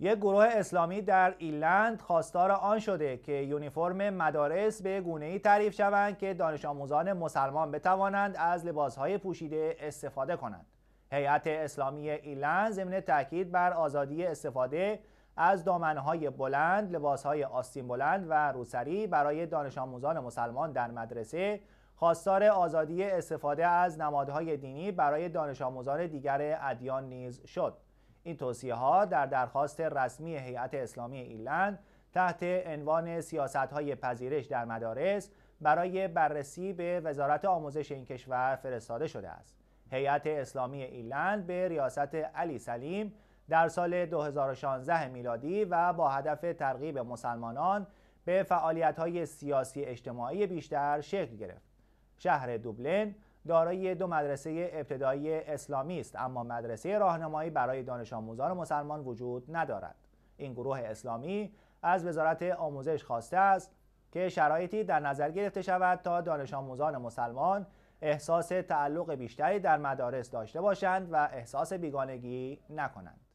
یک گروه اسلامی در ایلند خواستار آن شده که یونیفرم مدارس به گونه تعریف شوند که دانش آموزان مسلمان بتوانند از لباسهای پوشیده استفاده کنند. هیئت اسلامی ایلند ضمن تاکید بر آزادی استفاده از دامنهای بلند، لباسهای آستین بلند و روسری برای دانش آموزان مسلمان در مدرسه خواستار آزادی استفاده از نمادهای دینی برای دانش آموزان دیگر ادیان نیز شد. این توصیه ها در درخواست رسمی هیئت اسلامی ایرلند تحت عنوان سیاست های پذیرش در مدارس برای بررسی به وزارت آموزش این کشور فرستاده شده است. هیئت اسلامی ایرلند به ریاست علی سلیم در سال 2016 میلادی و با هدف ترغیب مسلمانان به فعالیت های سیاسی اجتماعی بیشتر شکل گرفت. شهر دوبلن دارای دو مدرسه ابتدایی اسلامی است اما مدرسه راهنمایی برای دانش آموزان مسلمان وجود ندارد این گروه اسلامی از وزارت آموزش خواسته است که شرایطی در نظر گرفته شود تا دانش آموزان مسلمان احساس تعلق بیشتری در مدارس داشته باشند و احساس بیگانگی نکنند